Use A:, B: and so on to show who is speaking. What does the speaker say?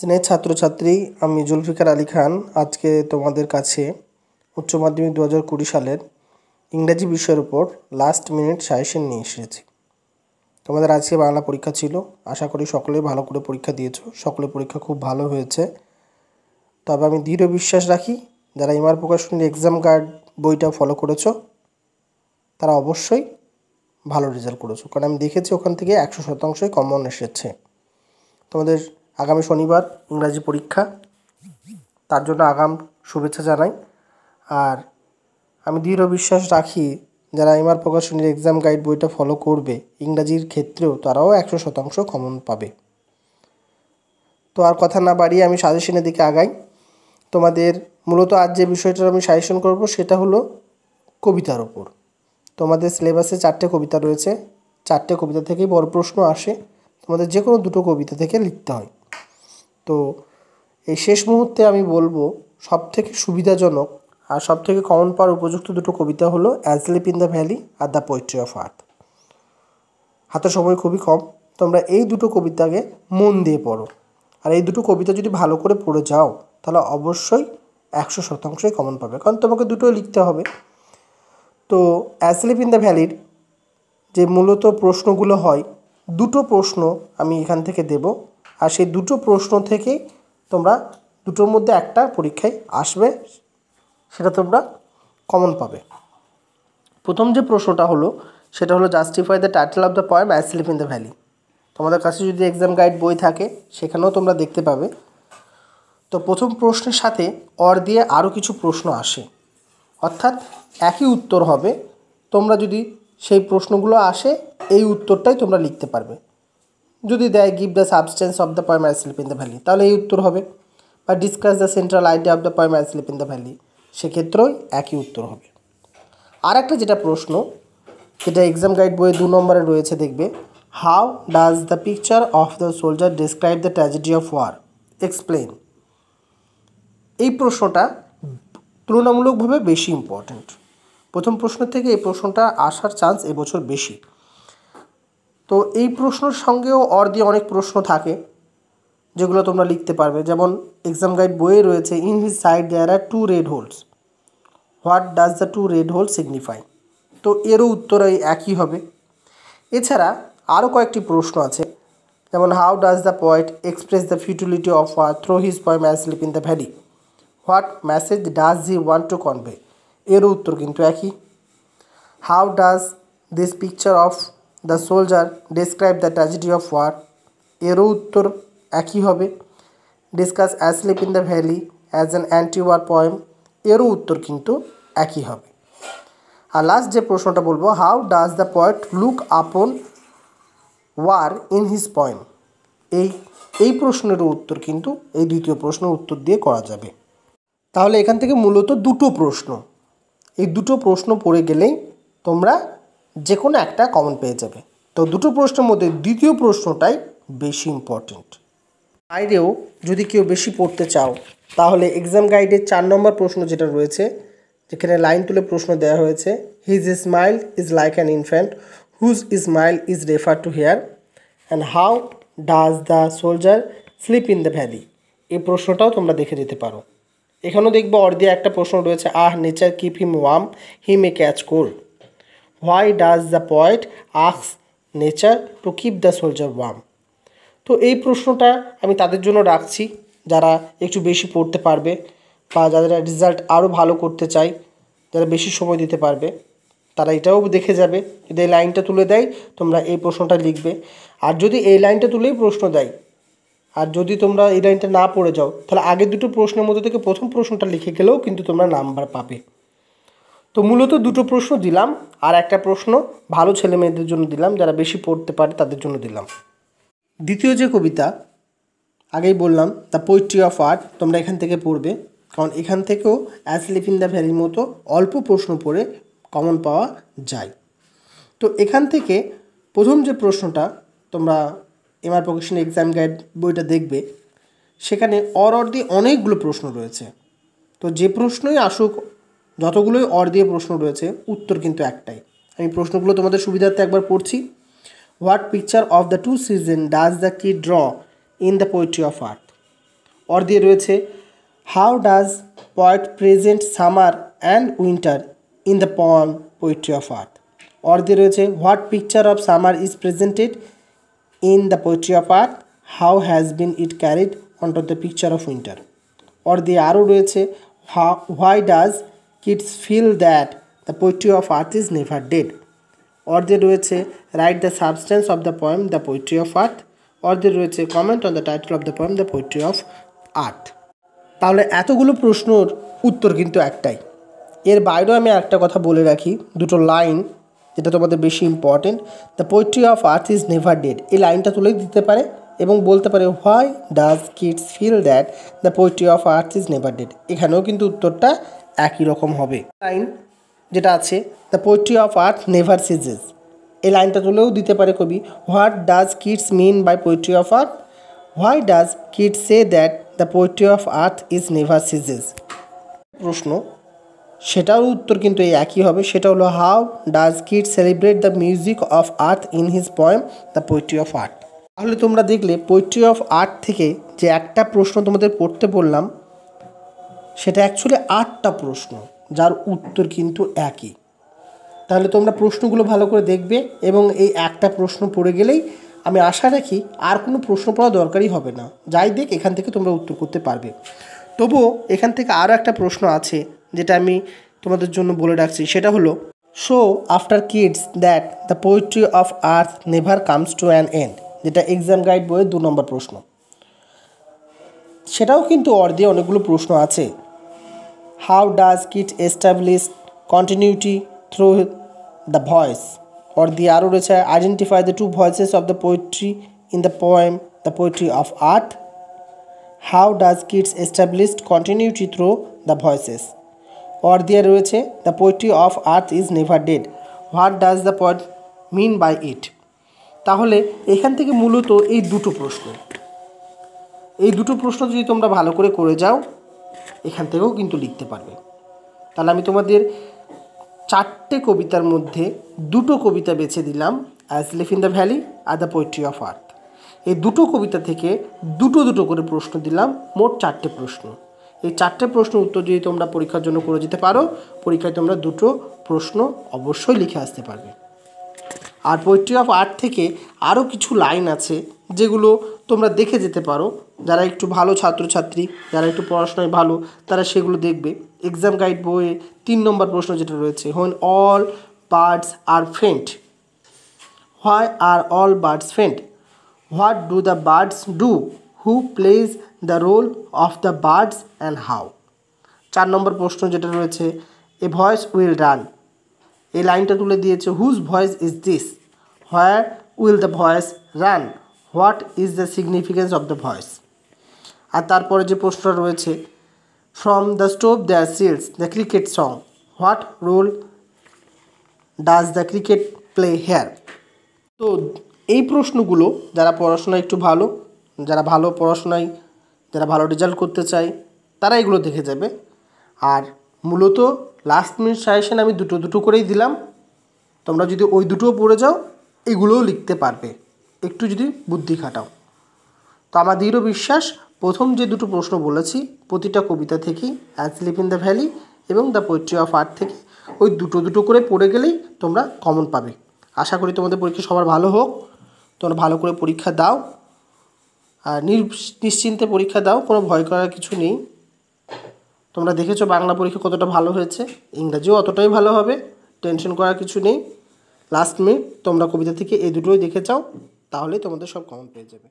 A: স্নেহ ছাত্রছাত্রী আমি জুলফিকার আলী খান আজকে তোমাদের কাছে উচ্চ মাধ্যমিক দু হাজার কুড়ি সালের ইংরাজি বিষয়ের উপর লাস্ট মিনিট সাজেশন নিয়ে এসেছি তোমাদের আজকে বাংলা পরীক্ষা ছিল আশা করি সকলেই ভালো করে পরীক্ষা দিয়েছ সকলে পরীক্ষা খুব ভালো হয়েছে তবে আমি দৃঢ় বিশ্বাস রাখি যারা এমআর প্রকাশনীর এক্সাম গার্ড বইটা ফলো করেছো তারা অবশ্যই ভালো রেজাল্ট করেছো কারণ আমি দেখেছি ওখান থেকে একশো শতাংশই কমন এসেছে তোমাদের আগামী শনিবার ইংরাজি পরীক্ষা তার জন্য আগাম শুভেচ্ছা জানাই আর আমি দৃঢ় বিশ্বাস রাখি যারা এমআর প্রকাশনীর এক্সাম গাইড বইটা ফলো করবে ইংরাজির ক্ষেত্রেও তারাও একশো শতাংশ কমন পাবে তো আর কথা না বাড়িয়ে আমি সাজেশনের দিকে আগাই তোমাদের মূলত আজ যে বিষয়টার আমি সাজেশন করব সেটা হলো কবিতার ওপর তোমাদের সিলেবাসে চারটে কবিতা রয়েছে চারটে কবিতা থেকেই বড় প্রশ্ন আসে তোমাদের যে কোনো দুটো কবিতা থেকে লিখতে হয় তো এই শেষ মুহূর্তে আমি বলবো সব থেকে সুবিধাজনক আর সব থেকে কমন পাওয়ার উপযুক্ত দুটো কবিতা হলো অ্যাজলিপ ইন দ্য ভ্যালি আর দ্য পোয়েট্রি অফ আর্থ হাতে সময় খুবই কম তোমরা এই দুটো কবিতাকে মন দিয়ে পড়ো আর এই দুটো কবিতা যদি ভালো করে পড়ে যাও তাহলে অবশ্যই একশো শতাংশই কমন পাবে কারণ তোমাকে দুটোই লিখতে হবে তো অ্যাসলিপ ইন দ্য ভ্যালির যে মূলত প্রশ্নগুলো হয় দুটো প্রশ্ন আমি এখান থেকে দেব আর সেই দুটো প্রশ্ন থেকে তোমরা দুটোর মধ্যে একটা পরীক্ষায় আসবে সেটা তোমরা কমন পাবে প্রথম যে প্রশ্নটা হলো সেটা হলো justify the title of the poem asleep in the valley তোমাদের কাছে যদি এক্সাম গাইড বই থাকে সেখানেও তোমরা দেখতে পাবে তো প্রথম প্রশ্নের সাথে অর দিয়ে আরও কিছু প্রশ্ন আসে অর্থাৎ একই উত্তর হবে তোমরা যদি সেই প্রশ্নগুলো আসে এই উত্তরটাই তোমরা লিখতে পারবে যদি দেয় give the substance of the poem sleep in the valley তাহলে এই উত্তর হবে বা discuss the central idea of the poem sleep in the valley সেক্ষেত্রেও একই উত্তর হবে আর একটা যেটা প্রশ্ন যেটা এক্সাম গাইড বইয়ে দু নম্বরে রয়েছে দেখবে how does the picture of the soldier describe the tragedy of war explain এই প্রশ্নটা তুলনামূলকভাবে বেশি ইম্পর্ট্যান্ট প্রথম প্রশ্ন থেকে এই প্রশ্নটা আসার চান্স এবছর বেশি তো এই প্রশ্নর সঙ্গেও অর দিয়ে অনেক প্রশ্ন থাকে যেগুলো তোমরা লিখতে পারবে যেমন এক্সাম গাইড বইয়ে রয়েছে in his side there are two red holes what does the two red hole signify তো এরও উত্তর এই একই হবে এছাড়া আরও কয়েকটি প্রশ্ন আছে যেমন how does the poet express the futility of war through his poem asleep in the valley what message does he want to convey এরও উত্তর কিন্তু একই how does this picture of the soldier describe the tragedy of war এরও উত্তর একই হবে discuss asleep in the valley as an anti war poem এরও উত্তর কিন্তু একই হবে আর লাস্ট যে প্রশ্নটা বলবো how does the poet look upon war in his poem এই এই প্রশ্নেরও উত্তর কিন্তু এই দ্বিতীয় প্রশ্নের উত্তর দিয়ে করা যাবে তাহলে এখান থেকে মূলত দুটো প্রশ্ন এই দুটো প্রশ্ন পড়ে গেলেই তোমরা যে কোনো একটা কমন পেয়ে যাবে তো দুটো প্রশ্নের মধ্যে দ্বিতীয় প্রশ্নটাই বেশি ইম্পর্টেন্ট বাইরেও যদি কেউ বেশি পড়তে চাও তাহলে এক্সাম গাইডের চার নম্বর প্রশ্ন যেটা রয়েছে যেখানে লাইন তুলে প্রশ্ন দেওয়া হয়েছে his smile is like an infant whose smile is refer to here and how does the soldier sleep in the valley এই প্রশ্নটাও তোমরা দেখে যেতে পারো এখানেও দেখবো অর্ধে একটা প্রশ্ন রয়েছে ah nature keep him warm him a catch cold why does the poet আক্স nature to keep the soldier warm তো এই প্রশ্নটা আমি তাদের জন্য রাখছি যারা একটু বেশি পড়তে পারবে বা যাদের রেজাল্ট আরও ভালো করতে চাই যারা বেশি সময় দিতে পারবে তারা এটাও দেখে যাবে যদি এই লাইনটা তুলে দেয় তোমরা এই প্রশ্নটা লিখবে আর যদি এই লাইনটা তুলেই প্রশ্ন দেয় আর যদি তোমরা এই লাইনটা না পড়ে যাও তাহলে আগের দুটো প্রশ্নের মধ্যে থেকে প্রথম প্রশ্নটা লিখে গেলেও কিন্তু তোমরা নাম্বার পাবে তো মূলত দুটো প্রশ্ন দিলাম আর একটা প্রশ্ন ভালো ছেলে মেয়েদের জন্য দিলাম যারা বেশি পড়তে পারে তাদের জন্য দিলাম দ্বিতীয় যে কবিতা আগেই বললাম দ্য পোয়েট্রি অফ আর্ট তোমরা এখান থেকে পড়বে কারণ এখান থেকেও অ্যাজ লিভ ইন দ্য ভ্যালির মতো অল্প প্রশ্ন পড়ে কমন পাওয়া যায় তো এখান থেকে প্রথম যে প্রশ্নটা তোমরা এমআর প্রকাশন এক্সাম গাইড বইটা দেখবে সেখানে অর অর অনেকগুলো প্রশ্ন রয়েছে তো যে প্রশ্নই আসুক যতগুলোই অর দিয়ে প্রশ্ন রয়েছে উত্তর কিন্তু একটাই আমি প্রশ্নগুলো তোমাদের সুবিধার্থে একবার পড়ছি what picture of the two season does the কি draw in the poetry of earth or দিয়ে রয়েছে how does poet present summer and winter in the poem poetry of earth or দিয়ে রয়েছে what picture of summer is presented in the poetry of earth how has been it carried on the picture of winter or দিয়ে আরও রয়েছে ah why does Keats feel that the poetry of earth is never dead অর্ধে রয়েছে write the substance of the poem the poetry of earth অর্ধে রয়েছে comment on the title of the poem the poetry of earth তাহলে এতগুলো প্রশ্নর উত্তর কিন্তু একটাই এর বাইরেও আমি একটা কথা বলে রাখি দুটো লাইন যেটা তোমাদের বেশি important the poetry of earth is never dead এই লাইনটা তুলে দিতে পারে এবং বলতে পারে why does Keats feel that the poetry of earth is never dead এখানেও কিন্তু উত্তরটা একই রকম হবে লাইন যেটা আছে the poetry of earth never ceases এই লাইনটা তুলেও দিতে পারে কবি what does Keats mean by poetry of earth why does Keats say that the poetry of earth is never ceases প্রশ্ন সেটার উত্তর কিন্তু এই একই হবে সেটা হলো how does Keats celebrate the music of earth in his poem the poetry of earth তাহলে তোমরা দেখলে পোয়েট্রি অফ আর্ট থেকে যে একটা প্রশ্ন তোমাদের পড়তে বললাম সেটা অ্যাকচুয়ালি আটটা প্রশ্ন যার উত্তর কিন্তু একই তাহলে তোমরা প্রশ্নগুলো ভালো করে দেখবে এবং এই একটা প্রশ্ন পড়ে গেলেই আমি আশা রাখি আর কোনো প্রশ্ন পড়া দরকারই হবে না যাই দেখ এখান থেকে তোমরা উত্তর করতে পারবে তবুও এখান থেকে আরও একটা প্রশ্ন আছে যেটা আমি তোমাদের জন্য বলে রাখছি সেটা হলো show after Keats that the poetry of earth never comes to an end যেটা এক্সাম গাইড বইয়ের দু নম্বর প্রশ্ন সেটাও কিন্তু অর্ধে অনেকগুলো প্রশ্ন আছে how does it establish continuity through the voice or the arrow which identify the two voices of the poetry in the poem the poetry of art how does it establish continuity through the voices or the there রয়েছে the poetry of art is never dead what does the poet mean by it তাহলে এখান থেকে মূলত এই দুটো প্রশ্ন এই দুটো প্রশ্ন যদি তোমরা ভালো করে করে যাও এখান থেকেও কিন্তু লিখতে পারবে তাহলে আমি তোমাদের চারটে কবিতার মধ্যে দুটো কবিতা বেছে দিলাম asleep in the valley আর দ্য পোয়েট্রি অফ আর্থ এই দুটো কবিতা থেকে দুটো দুটো করে প্রশ্ন দিলাম মোট চারটে প্রশ্ন এই চারটে প্রশ্ন উত্তর যদি তোমরা পরীক্ষার জন্য করে যেতে পারো পরীক্ষায় তোমরা দুটো প্রশ্ন অবশ্যই লিখে আসতে পারবে আর পোয়েট্রি অফ আর্ট থেকে আরও কিছু লাইন আছে যেগুলো তোমরা দেখে যেতে পারো যারা একটু ভালো ছাত্রছাত্রী যারা একটু পড়াশোনায় ভালো তারা সেগুলো দেখবে এক্সাম গাইড বইয়ে তিন নম্বর প্রশ্ন যেটা রয়েছে when all birds are faint why are all birds faint what do the birds do who plays the role of the birds and how চার নম্বর প্রশ্ন যেটা রয়েছে এ ভয়েস উইল রান এই লাইনটা তুলে দিয়েছে whose voice is this where will the voice run what is the significance of the voice আর তারপরে যে প্রশ্নটা রয়েছে from the stove the shrills the cricket song what role does the cricket play here তো এই প্রশ্নগুলো যারা পড়াশোনায় একটু ভালো যারা ভালো পড়াশোনায় যারা ভালো রেজাল্ট করতে চায় তারা এগুলো দেখে যাবে আর মূলত লাস্ট মিনিট সাজেশন আমি দুটো দুটো করেই দিলাম তোমরা যদি ওই দুটোও পড়ে যাও এগুলোও লিখতে পারবে একটু যদি বুদ্ধি খাটাও তো আমার দৃঢ় বিশ্বাস প্রথম যে দুটো প্রশ্ন বলেছি প্রতিটা কবিতা থেকেই asleep in the valley এবং দ্য পোয়েট্রি অফ আর্ট থেকে ওই দুটো দুটো করে পড়ে গেলেই তোমরা কমন পাবে আশা করি তোমাদের পরীক্ষা সবার ভালো হোক তোমরা ভালো করে পরীক্ষা দাও আর নিশ্চিন্তে পরীক্ষা দাও কোনো ভয় করার কিছু নেই তোমরা দেখেছো বাংলা পরীক্ষা কতটা ভালো হয়েছে ইংরাজিও অতটাই ভালো হবে টেনশন করার কিছু নেই লাস্ট মিনিট তোমরা কবিতা থেকে এই দুটোই দেখে চাও তাহলেই তোমাদের সব কমন পেয়ে যাবে